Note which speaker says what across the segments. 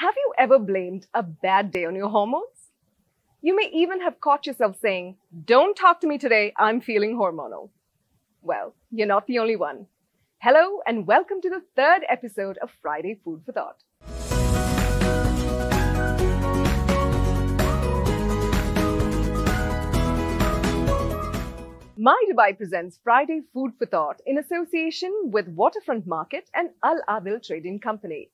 Speaker 1: Have you ever blamed a bad day on your hormones? You may even have caught yourself saying, Don't talk to me today, I'm feeling hormonal. Well, you're not the only one. Hello, and welcome to the third episode of Friday Food for Thought. My Dubai presents Friday Food for Thought in association with Waterfront Market and Al Adil Trading Company.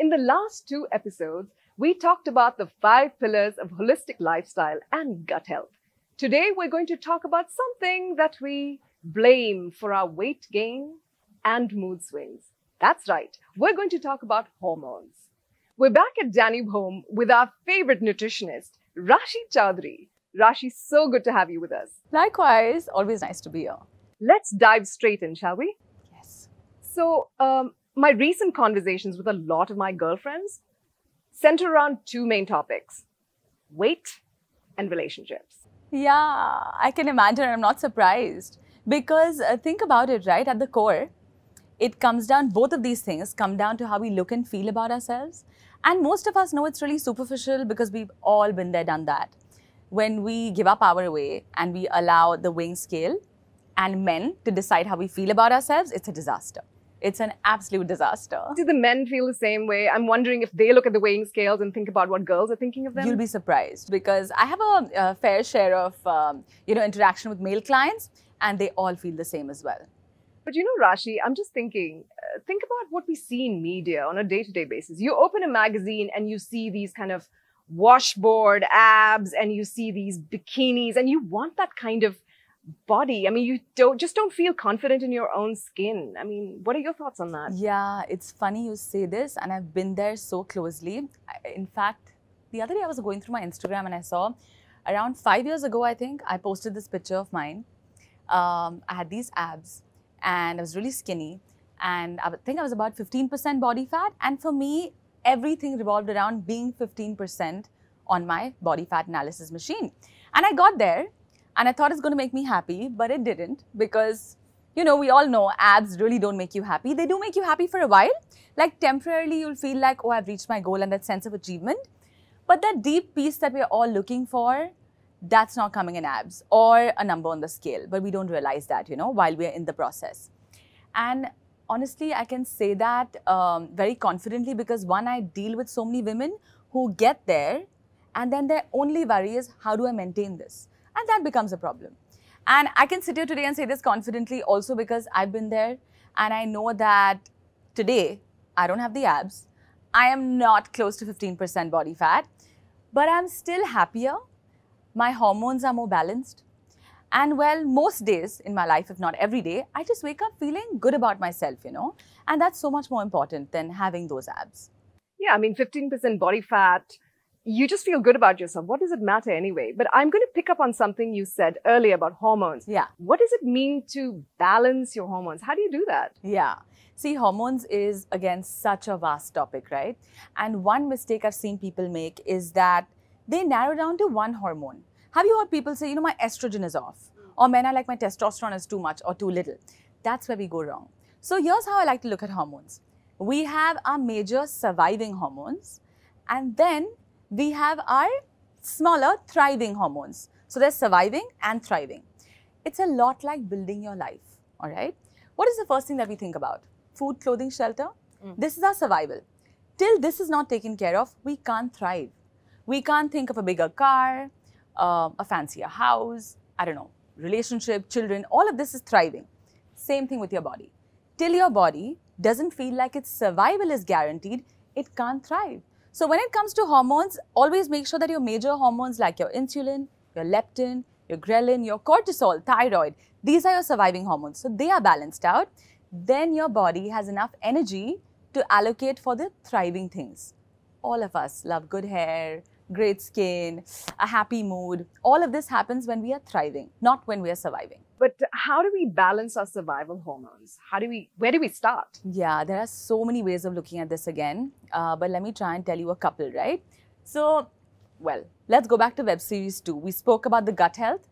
Speaker 1: In the last two episodes, we talked about the five pillars of holistic lifestyle and gut health. Today, we're going to talk about something that we blame for our weight gain and mood swings. That's right, we're going to talk about hormones. We're back at Danube Home with our favorite nutritionist, Rashi Chaudhary. Rashi, so good to have you with us. Likewise, always nice to be here. Let's dive straight in, shall we? Yes. So, um, my recent conversations with a lot of my girlfriends center around two main topics weight and relationships.
Speaker 2: Yeah, I can imagine. I'm not surprised. Because uh, think about it, right? At the core, it comes down, both of these things come down to how we look and feel about ourselves. And most of us know it's really superficial because we've all been there, done that. When we give up our way and we allow the weighing scale and men to decide how we feel about ourselves, it's a disaster. It's an absolute
Speaker 1: disaster. Do the men feel the same way? I'm wondering if they look at the weighing scales and think about what girls are thinking of them. You'll be surprised because I have a, a fair share of um, you know interaction with male clients, and they all feel the same as well. But you know, Rashi, I'm just thinking, uh, think about what we see in media on a day to day basis. You open a magazine and you see these kind of washboard abs and you see these bikinis and you want that kind of body i mean you don't just don't feel confident in your own skin i mean what are your thoughts on that yeah
Speaker 2: it's funny you say this and i've been there so closely in fact the other day i was going through my instagram and i saw around five years ago i think i posted this picture of mine um, i had these abs and i was really skinny and i think i was about 15% body fat and for me everything revolved around being 15% on my body fat analysis machine and i got there and I thought it's going to make me happy, but it didn't because, you know, we all know ads really don't make you happy. They do make you happy for a while. Like temporarily, you'll feel like, oh, I've reached my goal and that sense of achievement. But that deep peace that we're all looking for, that's not coming in ads or a number on the scale. But we don't realize that, you know, while we're in the process. And honestly, I can say that um, very confidently because one, I deal with so many women who get there and then their only worry is how do I maintain this? and that becomes a problem. And I can sit here today and say this confidently also because I've been there and I know that today I don't have the abs. I am not close to 15% body fat, but I'm still happier. My hormones are more balanced. And well, most days in my life, if not every day, I just wake up feeling good about myself, you know? And that's so much
Speaker 1: more important than having those abs. Yeah, I mean, 15% body fat, you just feel good about yourself. What does it matter anyway? But I'm going to pick up on something you said earlier about hormones. Yeah. What does it mean to balance your hormones? How do you do that? Yeah. See, hormones
Speaker 2: is again such a vast topic, right? And one mistake I've seen people make is that they narrow down to one hormone. Have you heard people say, you know, my estrogen is off? Or men are like, my testosterone is too much or too little. That's where we go wrong. So here's how I like to look at hormones. We have our major surviving hormones, and then we have our smaller thriving hormones. So they're surviving and thriving. It's a lot like building your life, all right? What is the first thing that we think about? Food, clothing, shelter. Mm. This is our survival. Till this is not taken care of, we can't thrive. We can't think of a bigger car, uh, a fancier house, I don't know, relationship, children, all of this is thriving. Same thing with your body. Till your body doesn't feel like its survival is guaranteed, it can't thrive. So when it comes to hormones, always make sure that your major hormones like your insulin, your leptin, your ghrelin, your cortisol, thyroid, these are your surviving hormones. So they are balanced out. Then your body has enough energy to allocate for the thriving things. All of us love good hair, great skin, a happy mood. All of this happens when we are thriving, not when we are surviving. But how do we balance our survival hormones? How do we, where do we start? Yeah, there are so many ways of looking at this again. Uh, but let me try and tell you a couple, right? So, well, let's go back to web series two. We spoke about the gut health.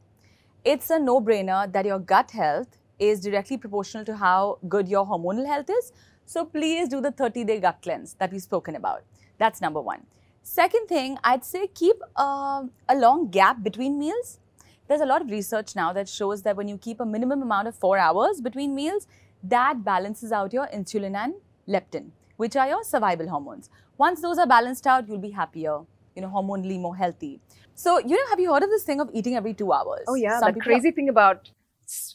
Speaker 2: It's a no brainer that your gut health is directly proportional to how good your hormonal health is. So, please do the 30 day gut cleanse that we've spoken about. That's number one. Second thing, I'd say keep uh, a long gap between meals there's a lot of research now that shows that when you keep a minimum amount of four hours between meals, that balances out your insulin and leptin, which are your survival hormones. Once those are balanced out, you'll be happier, you know, hormonally more healthy. So, you know, have you heard of this thing of eating every two hours? Oh, yeah. Some that crazy are... thing about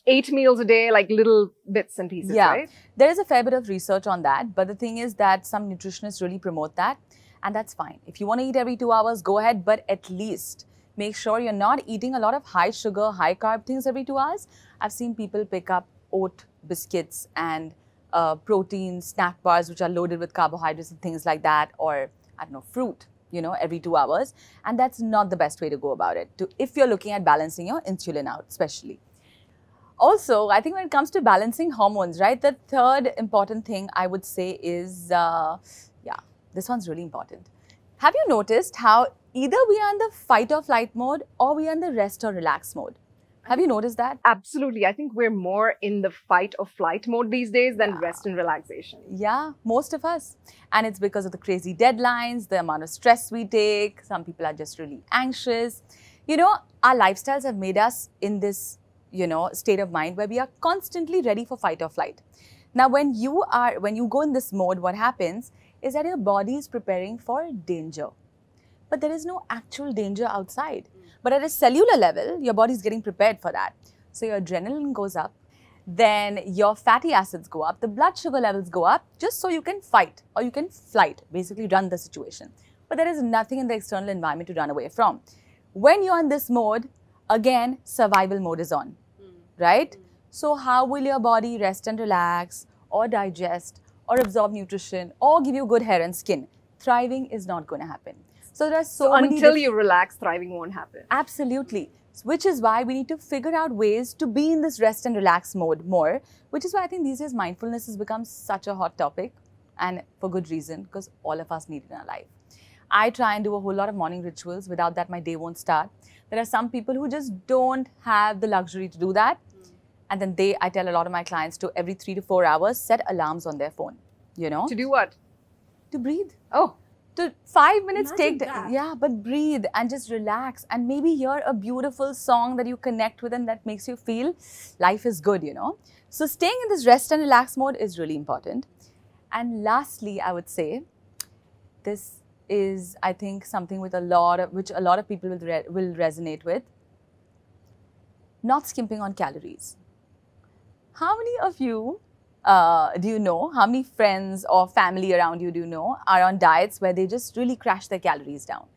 Speaker 2: eight meals a day, like little bits and pieces, yeah. Right? There is a fair bit of research on that. But the thing is that some nutritionists really promote that. And that's fine. If you want to eat every two hours, go ahead. But at least Make sure you're not eating a lot of high sugar, high carb things every two hours. I've seen people pick up oat biscuits and uh, protein snack bars, which are loaded with carbohydrates and things like that, or I don't know, fruit, you know, every two hours. And that's not the best way to go about it to, if you're looking at balancing your insulin out, especially. Also, I think when it comes to balancing hormones, right, the third important thing I would say is, uh, yeah, this one's really important have you noticed how either
Speaker 1: we are in the fight or flight mode or we are in the rest or relax mode? Have you noticed that? Absolutely. I think we're more in the fight or flight mode these days than yeah. rest and relaxation. Yeah,
Speaker 2: most of us. And it's because of the crazy deadlines, the amount of stress we take. Some people are just really anxious. You know, our lifestyles have made us in this, you know, state of mind where we are constantly ready for fight or flight. Now, when you are, when you go in this mode, what happens is that your body is preparing for danger. But there is no actual danger outside. But at a cellular level, your body is getting prepared for that. So your adrenaline goes up, then your fatty acids go up, the blood sugar levels go up just so you can fight or you can flight, basically run the situation. But there is nothing in the external environment to run away from. When you're in this mode, again, survival mode is on, hmm. right? So, how will your body rest and relax or digest or absorb nutrition or give you good hair and skin, thriving is not going to happen. So there are so, so until you
Speaker 1: relax, thriving won't happen.
Speaker 2: Absolutely. Which is why we need to figure out ways to be in this rest and relax mode more, which is why I think these days mindfulness has become such a hot topic and for good reason because all of us need it in our life. I try and do a whole lot of morning rituals. Without that, my day won't start. There are some people who just don't have the luxury to do that. And then they, I tell a lot of my clients to every three to four hours set alarms on their phone. You know? To do what? To breathe. Oh. To five minutes Imagine take that. yeah, but breathe and just relax and maybe hear a beautiful song that you connect with and that makes you feel life is good, you know. So staying in this rest and relax mode is really important. And lastly, I would say this is I think something with a lot of which a lot of people will re will resonate with. Not skimping on calories. How many of you uh, do you know, how many friends or family around you do you know are on diets where they just really crash their calories down?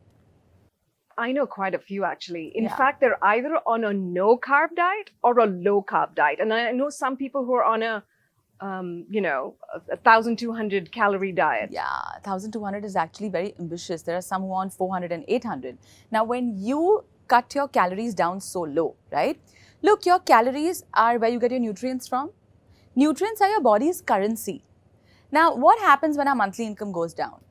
Speaker 1: I know quite a few actually. In yeah. fact, they're either on a no carb diet or a low carb diet. And I know some people who are on a, um, you know, a 1200 calorie diet. Yeah, 1200 is actually very ambitious. There are some who are on 400 and 800.
Speaker 2: Now, when you cut your calories down so low, right? Look, your calories are where you get your nutrients from. Nutrients are your body's currency. Now, what happens when our monthly income goes down?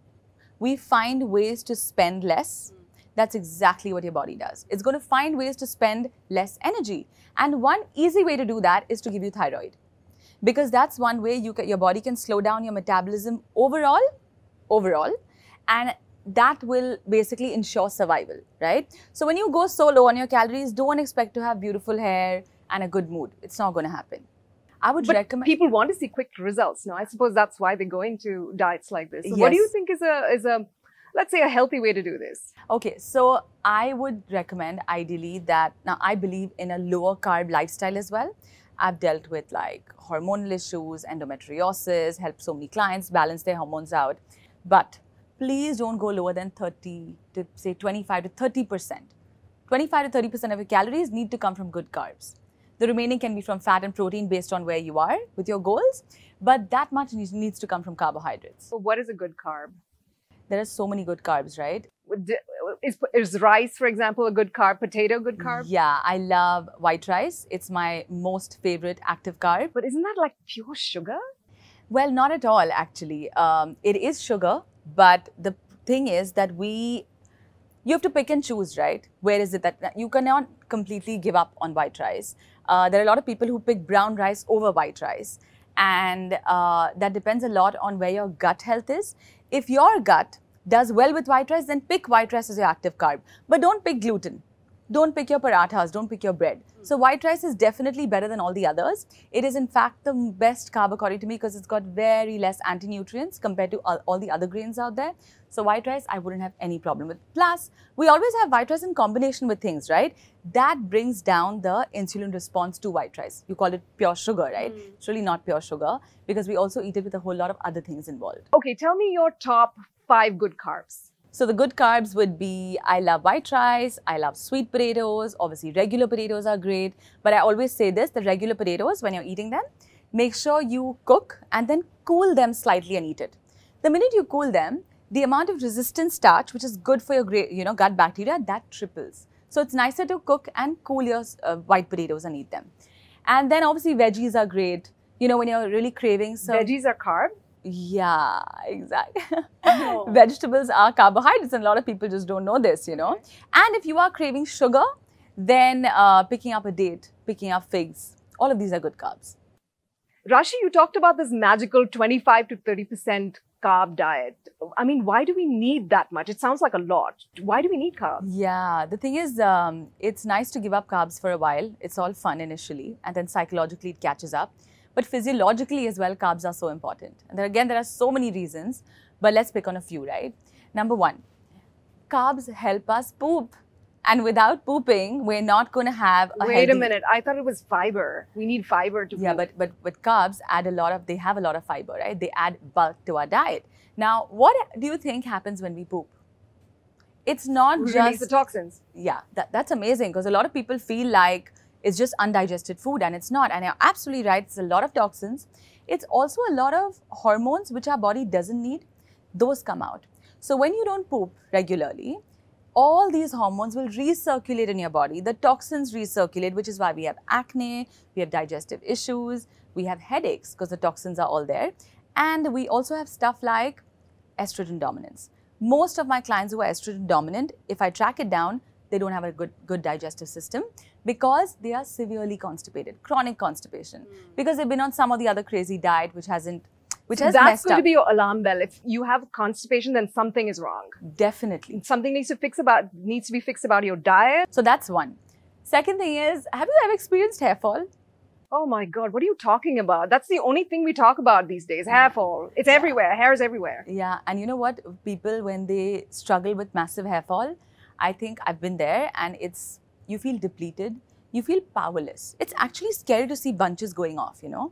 Speaker 2: We find ways to spend less. That's exactly what your body does. It's going to find ways to spend less energy. And one easy way to do that is to give you thyroid. Because that's one way you your body can slow down your metabolism overall, overall, and that will basically ensure survival, right? So when you go so low on your calories, don't expect to have beautiful hair and a good mood.
Speaker 1: It's not going to happen. I would but recommend people want to see quick results. Now, I suppose that's why they go into diets like this. So yes. What do you think is a is a let's say a healthy way to do this? Okay, so
Speaker 2: I would recommend ideally that now I believe in a lower carb lifestyle as well. I've dealt with like hormonal issues, endometriosis, helped so many clients balance their hormones out. But please don't go lower than 30 to say 25 to 30 percent. 25 to 30 percent of your calories need to come from good carbs. The remaining can be from fat and protein based on where you are with your goals, but that much needs to come from carbohydrates.
Speaker 1: So, what is a good carb?
Speaker 2: There are so many good carbs, right? Is, is rice, for example, a good carb? Potato, good carb? Yeah, I love white rice. It's my most favorite active carb. But isn't that like pure sugar? Well, not at all, actually. Um, it is sugar, but the thing is that we, you have to pick and choose, right? Where is it that you cannot completely give up on white rice? Uh, there are a lot of people who pick brown rice over white rice. And uh, that depends a lot on where your gut health is. If your gut does well with white rice, then pick white rice as your active carb. But don't pick gluten don't pick your parathas, don't pick your bread. Hmm. So white rice is definitely better than all the others. It is in fact the best carb according to me because it's got very less anti-nutrients compared to all, all the other grains out there. So white rice, I wouldn't have any problem with. Plus, we always have white rice in combination with things, right? That brings down the insulin response to white rice. You call it pure sugar, right? Mm. It's really not pure sugar because we also eat it with a whole lot of other things involved. Okay, tell me your top five good carbs. So the good carbs would be I love white rice, I love sweet potatoes, obviously regular potatoes are great, but I always say this, the regular potatoes when you're eating them, make sure you cook and then cool them slightly and eat it. The minute you cool them, the amount of resistant starch which is good for your you know gut bacteria that triples. So it's nicer to cook and cool your uh, white potatoes and eat them. And then obviously veggies are great. You know when you're really craving so veggies are carb yeah, exactly. Vegetables are carbohydrates, and a lot of people just don't know this, you know. And if you are craving sugar, then uh, picking up a date, picking up figs,
Speaker 1: all of these are good carbs. Rashi, you talked about this magical 25 to 30% carb diet. I mean, why do we need that much? It sounds like a lot. Why do we need carbs?
Speaker 2: Yeah, the thing is, um, it's nice to give up carbs for a while. It's all fun initially, and then psychologically it catches up but physiologically as well, carbs are so important. And there, again, there are so many reasons, but let's pick on a few, right? Number one, carbs help us poop. And without pooping, we're not going to have a Wait a minute. I thought it was fiber. We need fiber to Yeah, poop. but, but, but carbs add a lot of, they have a lot of fiber, right? They add bulk to our diet. Now, what do you think happens when we poop? It's not we just... Release the toxins. Yeah, that, that's amazing because a lot of people feel like it's just undigested food and it's not. And you're absolutely right, it's a lot of toxins. It's also a lot of hormones which our body doesn't need, those come out. So when you don't poop regularly, all these hormones will recirculate in your body. The toxins recirculate, which is why we have acne, we have digestive issues, we have headaches because the toxins are all there. And we also have stuff like estrogen dominance. Most of my clients who are estrogen dominant, if I track it down, they don't have a good good digestive system because they are severely constipated, chronic
Speaker 1: constipation, mm. because they've been on some of the other crazy diet which hasn't
Speaker 2: which so has that's going up. to be your
Speaker 1: alarm bell. If you have constipation, then something is wrong. Definitely, something needs to fix about needs to be fixed about your diet. So that's one. Second thing is, have you ever experienced hair fall? Oh my God, what are you talking about? That's the only thing we talk about these days hair fall. It's yeah. everywhere, hair is everywhere. Yeah, and you know what? People, when they struggle with massive hair fall, I think
Speaker 2: I've been there and it's, you feel depleted, you feel powerless. It's actually scary to see bunches going off, you know.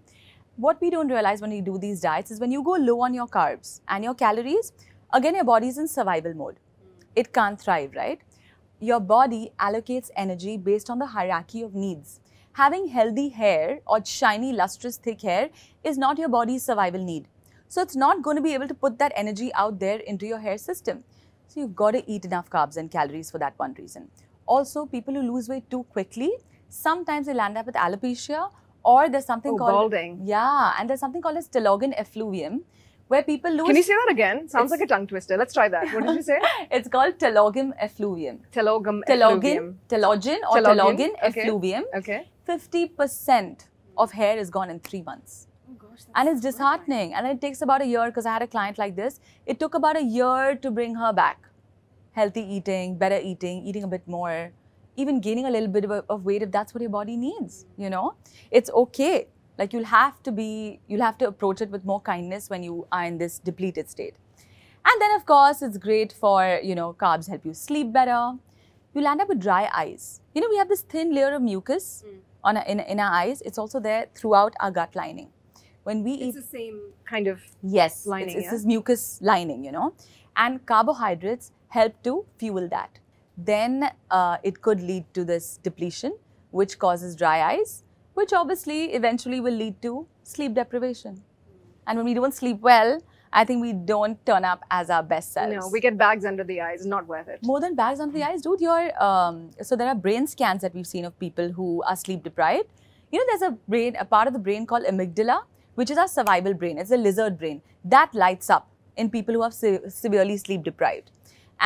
Speaker 2: What we don't realize when we do these diets is when you go low on your carbs and your calories, again, your body's in survival mode. It can't thrive, right? Your body allocates energy based on the hierarchy of needs. Having healthy hair or shiny, lustrous, thick hair is not your body's survival need. So it's not going to be able to put that energy out there into your hair system. So you've got to eat enough carbs and calories for that one reason. Also, people who lose weight too quickly, sometimes they land up with alopecia or there's something oh, called balding. Yeah, and there's something called as telogen effluvium where people lose. Can you say that again? Sounds like a tongue twister. Let's try that. What did you say? it's called telogen effluvium. Telogen. Telogen. Telogen or telogen effluvium. Okay. Fifty percent of hair is gone in three months gosh, and it's disheartening. And it takes about a year because I had a client like this. It took about a year to bring her back. Healthy eating, better eating, eating a bit more, even gaining a little bit of weight if that's what your body needs. You know, it's okay. Like you'll have to be, you'll have to approach it with more kindness when you are in this depleted state. And then of course, it's great for, you know, carbs help you sleep better. You'll end up with dry eyes. You know, we have this thin layer of mucus mm. on a, in, in our eyes. It's also there throughout our gut lining when we it's eat the same kind of yes lining, it's, it's yeah? this mucus lining you know and carbohydrates help to fuel that then uh, it could lead to this depletion which causes dry eyes which obviously eventually will lead to sleep deprivation and when we don't sleep well I think
Speaker 1: we don't turn up as our best selves. No, we get bags under the eyes. Not worth it.
Speaker 2: More than bags under the eyes, dude. Your um, so there are brain scans that we've seen of people who are sleep deprived. You know, there's a brain, a part of the brain called amygdala, which is our survival brain. It's a lizard brain. That lights up in people who are se severely sleep deprived.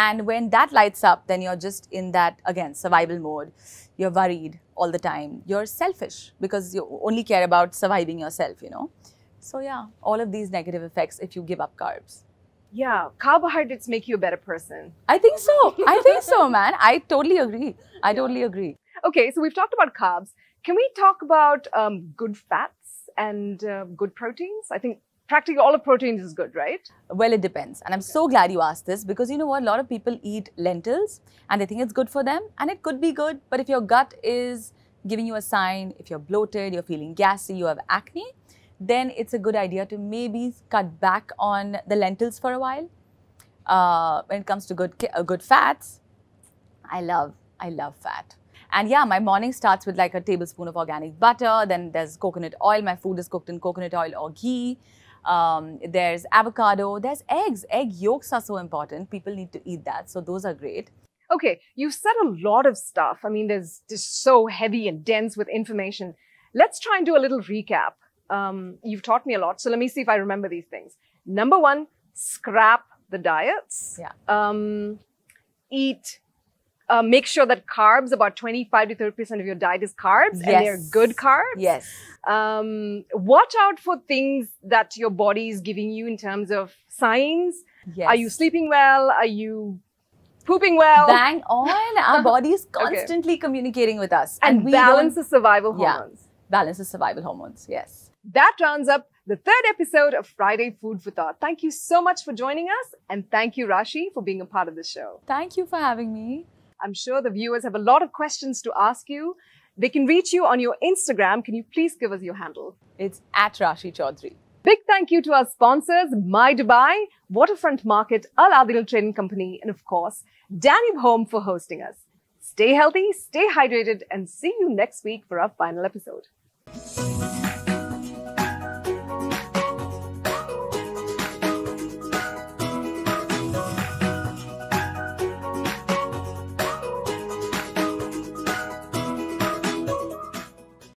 Speaker 2: And when that lights up, then you're just in that, again, survival mode. You're worried all the time. You're selfish because you only care about surviving yourself, you know. So, yeah, all of these negative effects if you give up
Speaker 1: carbs. Yeah, carbohydrates make you a better person. I think so. I think so, man. I totally agree. I yeah. totally agree. Okay, so we've talked about carbs. Can we talk about um, good fat? and uh, good proteins? I think practically all of proteins is good, right?
Speaker 2: Well, it depends. And I'm so glad you asked this because you know what? A lot of people eat lentils and they think it's good for them and it could be good. But if your gut is giving you a sign, if you're bloated, you're feeling gassy, you have acne, then it's a good idea to maybe cut back on the lentils for a while. Uh, when it comes to good, uh, good fats, I love, I love fat. And yeah, my morning starts with like a tablespoon of organic butter. Then there's coconut oil. My food is cooked in coconut oil or ghee. Um, there's avocado.
Speaker 1: There's eggs. Egg yolks are so important. People need to eat that. So those are great. Okay, you've said a lot of stuff. I mean, there's just so heavy and dense with information. Let's try and do a little recap. Um, you've taught me a lot. So let me see if I remember these things. Number one, scrap the diets. Yeah. Um, eat uh, make sure that carbs, about 25 to 30% of your diet is carbs, yes. and they're good carbs. Yes. Um, watch out for things that your body is giving you in terms of signs. Yes. Are you sleeping well? Are you pooping well? Bang on. Our body is constantly okay. communicating with us. And, and we balance the survival hormones. Yeah, balance the survival hormones, yes. That rounds up the third episode of Friday Food for Thought. Thank you so much for joining us. And thank you, Rashi, for being a part of the show. Thank you for having me. I'm sure the viewers have a lot of questions to ask you. They can reach you on your Instagram. Can you please give us your handle? It's at Rashi Chaudhary. Big thank you to our sponsors, My Dubai, Waterfront Market, Al Adil Trading Company, and of course, Danny Home for hosting us. Stay healthy, stay hydrated, and see you next week for our final episode.